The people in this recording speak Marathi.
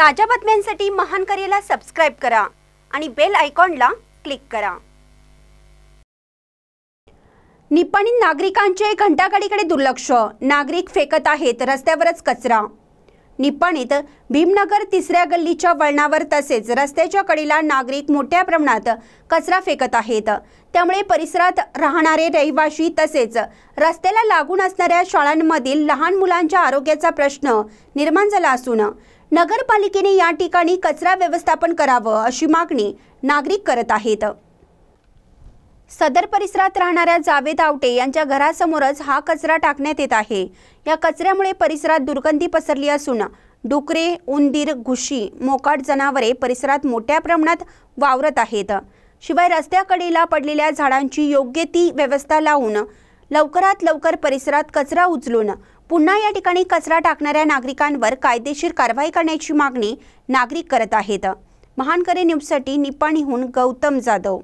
ताज्या बातम्यांसाठी महान करेला सबस्क्राईब करा आणि बेल आयकॉनला क्लिक करा निपाणी नागरिकांचे घंटागाडीकडे दुर्लक्ष नागरिक फेकत आहेत रस्त्यावरच कचरा निपाणीत भीमनगर तिसऱ्या गल्लीच्या वळणावर तसेच रस्त्याच्या कडेला नागरिक मोठ्या प्रमाणात कचरा फेकत आहेत त्यामुळे परिसरात राहणारे रहिवाशी तसेच रस्त्याला लागून असणाऱ्या शाळांमधील लहान मुलांच्या आरोग्याचा प्रश्न निर्माण झाला असून नगरपालिकेने या ठिकाणी कचरा व्यवस्थापन करावं अशी मागणी नागरिक करत आहेत सदर परिसरात राहणाऱ्या जावेद आवटे यांच्या घरासमोरच हा कचरा टाकण्यात येत आहे या कचऱ्यामुळे परिसरात दुर्गंधी पसरली असून डुकरे उंदीर घुशी मोकाट जनावरे परिसरात मोठ्या प्रमाणात वावरत आहेत शिवाय रस्त्याकडेला पडलेल्या झाडांची योग्य ती व्यवस्था लावून लवकरात लवकर परिसरात कचरा उचलून पुन्हा या ठिकाणी कचरा टाकणाऱ्या नागरिकांवर कायदेशीर कारवाई करण्याची मागणी नागरिक करत आहेत महानकरे न्यूजसाठी निपाणीहून गौतम जाधव